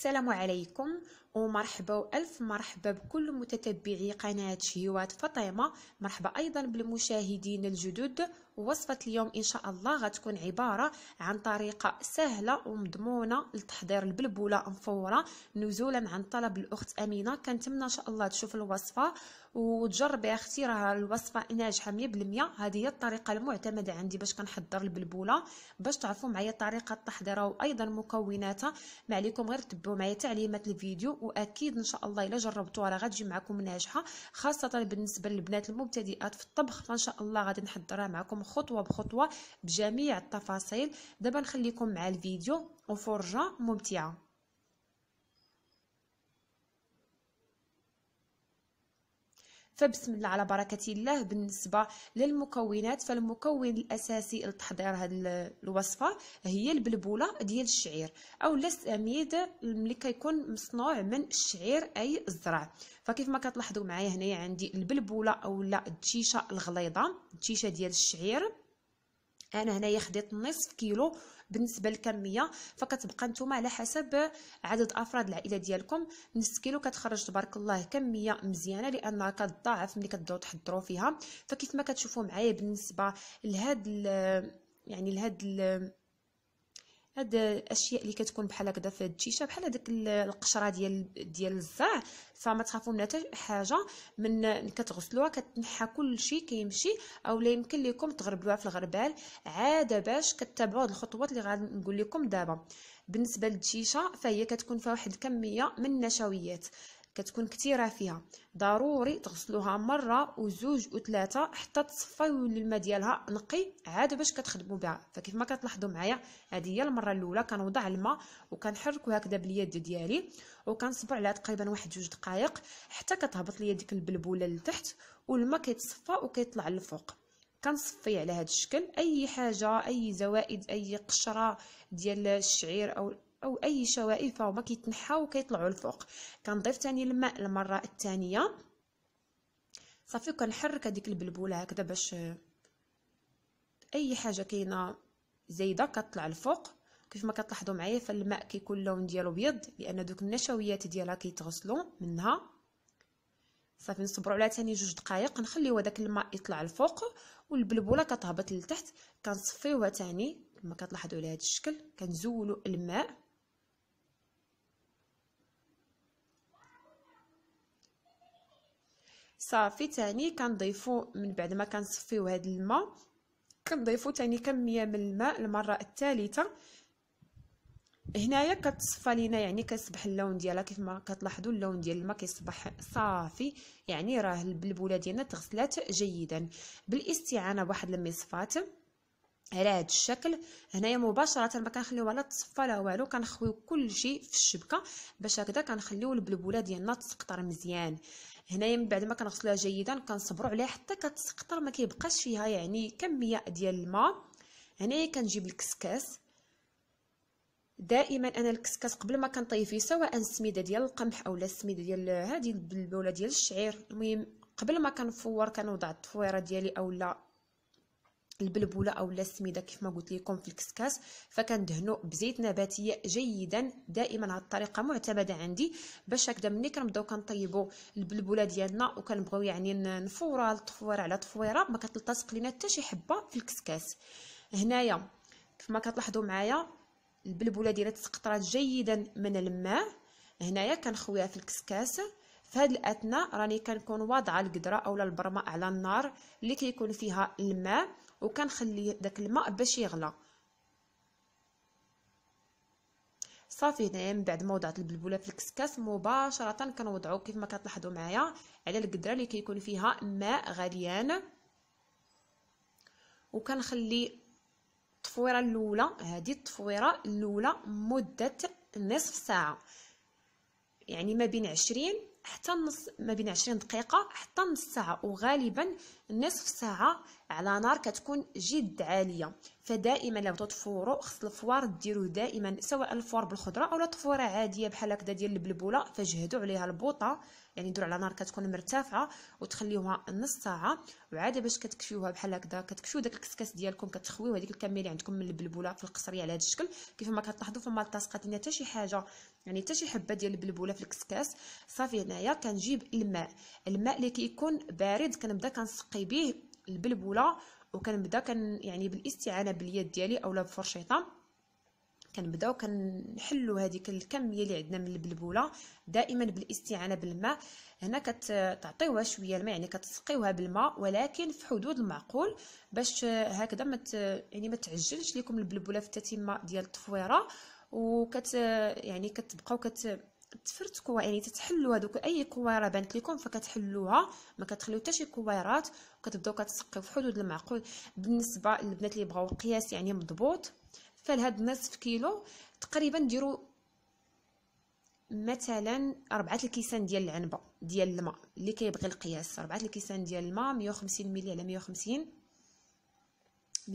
السلام عليكم ومرحبا وألف مرحبا بكل متتبعي قناة شهيوات فاطمة مرحبا أيضا بالمشاهدين الجدد وصفه اليوم إن شاء الله غتكون عبارة عن طريقة سهلة ومضمونة لتحضير البلبولة مفورة نزولا عن طلب الأخت أمينة كنتمنى إن شاء الله تشوف الوصفة وتجربي اختي راه الوصفه ناجحه 100% هذه هي الطريقه المعتمده عندي باش كنحضر البلبوله باش تعرفوا معايا طريقه تحضيرها وايضا مكوناتها ما عليكم غير تبعوا معايا تعليمات الفيديو واكيد ان شاء الله الا جربتوها راه غتجي معكم ناجحه خاصه بالنسبه للبنات المبتدئات في الطبخ فان شاء الله غادي نحضرها معكم معكم خطوه بخطوه بجميع التفاصيل دابا نخليكم مع الفيديو وفرجه ممتعه فبسم الله على بركة الله بالنسبة للمكونات فالمكون الأساسي لتحضير هذه الوصفة هي البلبولة ديال الشعير أو السميد ملي كيكون مصنوع من الشعير أي الزرع فكيف ما كتلاحظوا معايا هنايا عندي البلبولة أو لا الغليظة التيشة ديال الشعير انا هنايا خديت نصف كيلو بالنسبه للكميه فكتبقى نتوما على حسب عدد افراد العائله ديالكم نص كيلو كتخرج تبارك الله كميه مزيانه لانها كتضاعف ملي كتبداو تحضروا فيها فكيف ما كتشوفوا معايا بالنسبه لهاد يعني لهاد هاد الاشياء اللي كتكون بحال هكذا في التيشه بحال هذيك القشره ديال ديال الزرع فما تخافوا منها حتى حاجه من كتغسلوها كتنحى كلشي كيمشي او لا يمكن لكم تغربلوها في الغربال عاده باش كتبعوا هاد الخطوات اللي غادي نقول لكم دابا بالنسبه للتيشه فهي كتكون فيها واحد الكميه من النشويات كتكون كثيره فيها ضروري تغسلوها مره وزوج وثلاثه حتى تصفى ويولي الماء ديالها نقي عاد باش كتخدموا بها فكيف ما كتلاحظوا معايا هذه هي المره الاولى كنوضع الماء وكنحركو هكذا باليد ديالي وكنصبر عليها تقريبا واحد جوج دقائق حتى كتهبط ليا ديك البلبوله لتحت والماء كيتصفى وكيطلع للفوق كنصفي على هذا الشكل اي حاجه اي زوائد اي قشره ديال الشعير او او اي شوائب فهما كيتنحاو وكيطلعوا الفوق كنضيف تاني الماء المره الثانيه صافي كنحرك هذيك البلبوله هكذا باش اي حاجه كاينه زايده كطلع الفوق كيف ما كتلاحظوا معايا فالماء كيكون اللون ديالو بيض لان دوك النشويات ديالها كيتغسلوا منها صافي نصبروا عليها ثاني جوج دقائق نخليو هذاك الماء يطلع لفوق والبلبوله كتهبط لتحت كنصفيوها ثاني كما كتلاحظوا على هذا الشكل كنزولوا الماء صافي تاني كنضيفو من بعد ما كنصفيو هاد الماء كنضيفو تاني كميه من الماء المره الثالثه هنايا كتصفى لينا يعني كيصبح اللون ديالها كيف ما كتلاحظوا اللون ديال الماء كيصبح صافي يعني راه البلبوله ديالنا تغسلات جيدا بالاستعانه بواحد المصفات على هذا الشكل هنايا مباشره ما كنخليو لا تصفى لا والو كنخويو كلشي في الشبكه باش هكذا كنخليو البلبوله ديالنا تسقطر مزيان هنايا من بعد ما كنغسلوها جيدا كنصبروا عليها حتى كتسقطر ما كيبقاش فيها يعني كميه ديال الماء هنايا كنجيب الكسكاس دائما انا الكسكاس قبل ما كنطيب فيه سواء السميده ديال القمح اولا السميده ديال هذه البلبوله ديال الشعير المهم قبل ما كنفور كنوضع التفويره ديالي اولا البلبوله او السميده كيف ما قلت لكم في الكسكاس فكندهنو بزيت نباتيه جيدا دائما هاد الطريقه معتمده عندي باش هكذا ملي كنبداو كنطيبوا البلبوله ديالنا وكنبغيو يعني نفوره الطفويره على طفويره ما كتلتصق لينا حتى شي حبه في الكسكاس هنايا كما كتلاحظوا معايا البلبوله ديالها تسقطرات جيدا من الماء هنايا كنخويها في الكسكاس في هاد الاثناء راني كنكون واضعه القدره اولا البرمه على النار اللي كيكون فيها الماء وكنخلي داك الماء باش يغلى صافي هنايا من بعد ما وضعت البلبوله في الكسكاس مباشره كنوضعو كيف ما كتلاحظوا معايا على القدره اللي كيكون فيها ماء غليان وكنخلي التفويره الاولى هذه التفويره الاولى مده نصف ساعه يعني ما بين عشرين حتى نص ما بين 20 دقيقه حتى نص ساعه وغالبا نصف ساعه على نار كتكون جد عاليه فدائما لو تطفوروا خص الفوار ديروا دائما سواء الفوار بالخضره اولا طفوره عاديه بحال هكذا ديال البلبوله فجهدوا عليها البوطه يعني دور على نار كتكون مرتفعه وتخليوها نص ساعه وعاد باش كتكفيوها بحال هكذا كتكفيو داك الكسكاس ديالكم كتخويو هذيك الكميه اللي عندكم من البلبوله في القصريه على هذا الشكل كيف ما كتلاحظوا فما التصقات لنا حتى شي حاجه يعني حتى شي حبه ديال البلبوله في الكسكاس صافي هنايا كنجيب الماء الماء اللي كيكون بارد كنبدا كنسقي به البلبوله وكنبدا كن يعني بالاستعانه باليد ديالي اولا بفرشيطه كنبداو كنحلو هذيك الكميه اللي عندنا من البلبوله دائما بالاستعانه بالماء هنا كتعطيوها شويه الماء يعني كتسقيوها بالماء ولكن في حدود المعقول باش هكذا ما يعني ما تعجلش لكم البلبوله في التتمه ديال التفويره وكت يعني كتبقاو كت يعني تتحلوا هذوك اي كويره بانت لكم فكتحلوها ما كتخليو حتى شي كويرات وكتبداو كتسقيو في حدود المعقول بالنسبه للبنات اللي بغاو القياس يعني مضبوط فلهاد نصف كيلو تقريبا ديروا مثلا أربعة الكيسان ديال العنبه ديال الماء اللي كيبغي القياس أربعة الكيسان ديال الماء 150 ملي على 150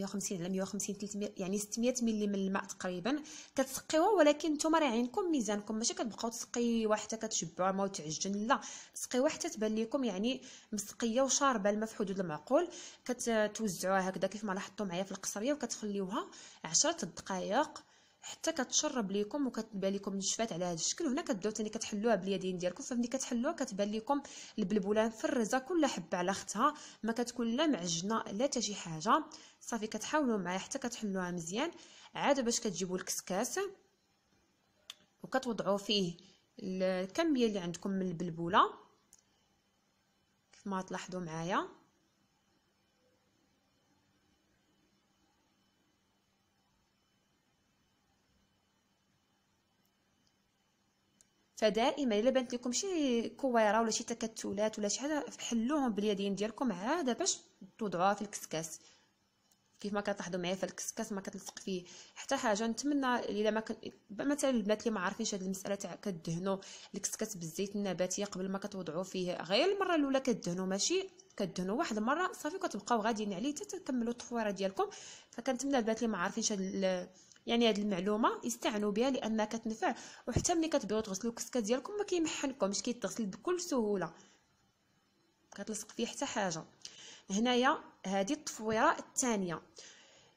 150 على 150 300 يعني 600 ملي من الماء تقريبا كتسقيوها ولكن نتوما راه عينكم ميزانكم ماشي كتبقاو تسقيوها حتى كتشبعوا ما وتعجن لا تسقيوها حتى تبان لكم يعني مسقيه وشاربه الماء في حدود المعقول كتوزعوها هكذا كيف ما لاحظتوا معايا في القصريه وكتخليوها 10 دقائق حتى كتشرب ليكم وكتبان ليكم نشفات على هذا الشكل هنا كتبداو ثاني كتحلوها باليدين ديالكم فملي كتحلوها كتبان ليكم البلبوله مفرزه كل حبه على اختها ما كتكون لا معجنه لا حتى شي حاجه صافي كتحاولوا معايا حتى كتحلوها مزيان عاد باش كتجيبوا الكسكاس وكتوضعوا فيه الكميه اللي عندكم من البلبوله كما تلاحظوا معايا فدائما الا بانت لكم شي كويره ولا شي تكتلات ولا شي حاجه حلوهم باليدين ديالكم عاده باش توضعوها في الكسكاس كيف ما كتلاحظوا معايا الكسكاس ما كتلصق فيه حتى حاجه نتمنى الا ما كان مثلا البنات اللي ما عارفينش هذه المساله تاع كدهنوا الكسكاس بالزيت النباتي قبل ما كتوضعوا فيه غير المره الاولى كدهنوا ماشي كدهنوا واحد المره صافي كتبقاو غاديين عليه حتى تكملوا التخويره ديالكم فكنتمنى البنات اللي ما عارفينش هذه يعني هذه المعلومه يستعنوا بها لانها كتنفع وحتى ملي كتبغيو تغسلوا الكسكه ديالكم ما كيمحنكمش كيتغسل بكل سهوله كتلصق فيه حتى حاجه هنايا هذه التفويره الثانيه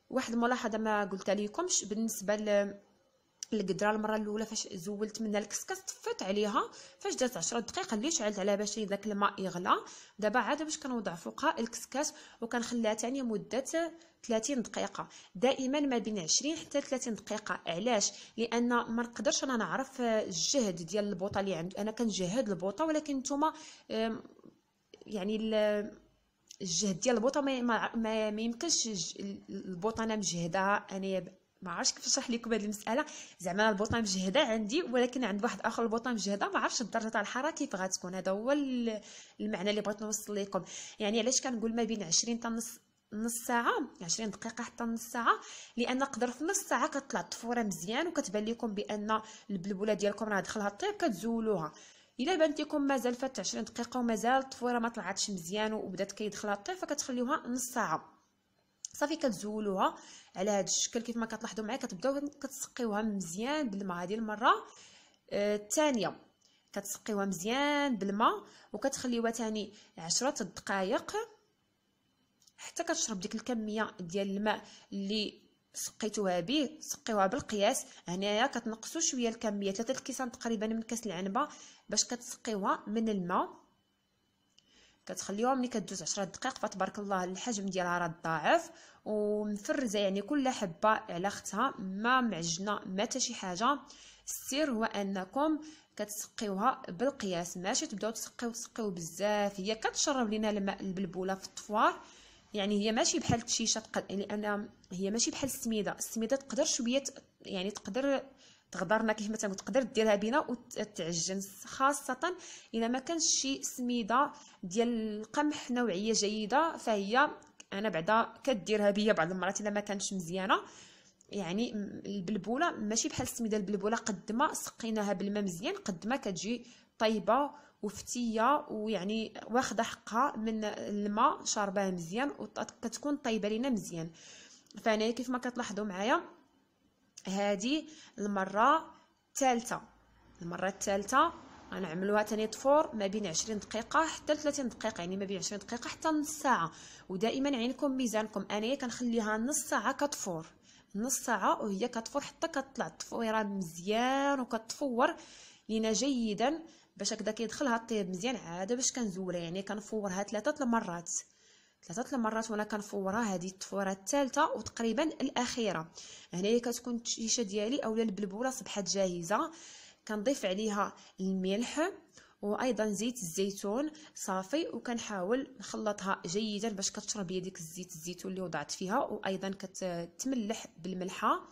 واحد الملاحظه ما قلت لكمش بالنسبه القدره المره الاولى فاش زولت منها الكسكس طفيت عليها فاش دازت 10 دقائق اللي شعلت عليها باش داك الماء يغلى دابا عاد باش كنوضع فوقها الكسكاس وكنخليها ثاني مده 30 دقيقه دائما ما بين 20 حتى 30 دقيقه علاش لان ما نقدرش انا نعرف الجهد ديال البوطه اللي عندي انا كنجهد البوطه ولكن نتوما يعني الجهد ديال البوطه ما, ما, يمكنش البوطه انا مجهدها انايا ما عرفتش كيف نشرح لكم هذه المساله زعما البوطه مجهده عندي ولكن عند واحد اخر البوطه مجهده ما عرفتش الدرجه تاع الحراره كيف غتكون هذا هو المعنى اللي بغيت نوصل لكم يعني علاش كنقول ما بين 20 حتى نص نص ساعه 20 دقيقه حتى نص ساعه لان قدر في نص ساعه كتطلع الطفوره مزيان وكتبان لكم بان البلبوله ديالكم راه دخلها الطير كتزولوها الا بانت لكم مازال فات 20 دقيقه ومازال الطفوره ما طلعتش مزيان وبدات كيدخلها الطير فكتخليوها نص ساعه صافي كتزولوها على هذا الشكل كيف ما كتلاحظوا معايا كتبداو كتسقيوها مزيان بالماء هذه المره آه، الثانيه كتسقيوها مزيان بالماء وكتخليوها ثاني عشرة دقائق حتى كتشرب ديك الكميه ديال الماء اللي سقيتوها به سقيوها بالقياس هنايا كتنقصوا شويه الكميه ثلاثه الكيسان تقريبا من كاس العنبه باش كتسقيوها من الماء كتخليهم ملي كدوز 10 دقائق فتبارك الله الحجم ديالها راه ضاعف ومفرزه يعني كل حبه على اختها ما معجنه ما حتى شي حاجه السر هو انكم كتسقيوها بالقياس ماشي تبداو تسقيو تسقيو بزاف هي كتشرب لينا الماء البلبوله في الطفوار يعني هي ماشي بحال التشيشه تقد... لان يعني هي ماشي بحال السميده السميده تقدر شويه يعني تقدر تغدرنا كيف تنقول تقدر ديرها بينا وتعجن خاصه الا ما كانش شي سميده ديال القمح نوعيه جيده فهي انا بعدا كديرها بيا بعض المرات الا ما كانش مزيانه يعني البلبوله ماشي بحال السميده البلبوله قد ما سقيناها بالماء مزيان قد ما كتجي طيبه وفتيه ويعني واخده حقها من الماء شارباه مزيان وكتكون طيبه لينا مزيان فانا كيف ما كتلاحظوا معايا هذه المره الثالثه المره الثالثه غنعملوها تاني طفور ما بين 20 دقيقه حتى 30 دقيقه يعني ما بين 20 دقيقه حتى نص ساعه ودائما عينكم ميزانكم انايا كنخليها نص ساعه كطفور نص ساعه وهي كطفور حتى كطلع التفويره مزيان وكتفور لينا جيدا باش هكذا كيدخلها الطيب مزيان عاده باش كنزولها يعني كنفورها ثلاثه المرات ثلاثه المرات وانا كنفورها هذه التفوره الثالثه وتقريبا الاخيره هنايا كتكون الشيشه ديالي اولا البلبوله صبحت جاهزه كنضيف عليها الملح وايضا زيت الزيتون صافي وكنحاول نخلطها جيدا باش كتشرب هي ديك الزيت الزيتون اللي وضعت فيها وايضا كتملح بالملحه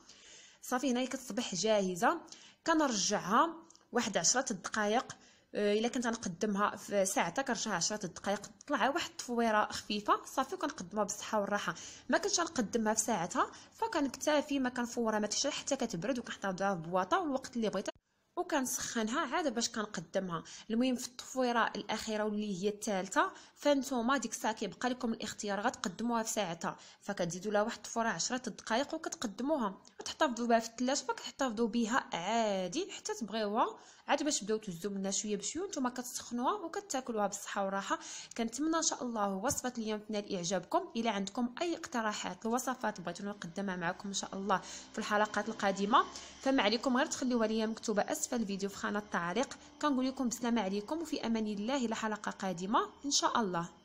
صافي هنايا كتصبح جاهزه كنرجعها واحد عشرة دقائق آه، الا كنت غنقدمها في ساعتها كنرجعها 10 دقائق طلع واحد التفويره خفيفه صافي وكنقدمها بالصحه والراحه ما كنتش غنقدمها في ساعتها فكنكتافي ما كنفورها ما تشرح حتى كتبرد وكنحطها في بواطه والوقت اللي بغيت وكنسخنها عاد باش كنقدمها المهم في التفويره الاخيره واللي هي الثالثه فانتوما ديك الساعه كيبقى لكم الاختيار غتقدموها في ساعتها فكتزيدوا لها واحد التفويره 10 دقائق وكتقدموها وتحتفظوا بها في الثلاجه فكتحتفظوا بها عادي حتى تبغيوها عاد باش بداو تهزوا منها شويه بشويه نتوما كتسخنوها وكتاكلوها بالصحه والراحه كنتمنى ان شاء الله وصفه اليوم تنال اعجابكم الا عندكم اي اقتراحات الوصفات بغيت نقدمها معكم ان شاء الله في الحلقات القادمه فما عليكم غير تخليوها ليا مكتوبه اسفل الفيديو في خانه التعليق كنقول لكم بسلامه عليكم وفي امان الله لحلقه قادمه ان شاء الله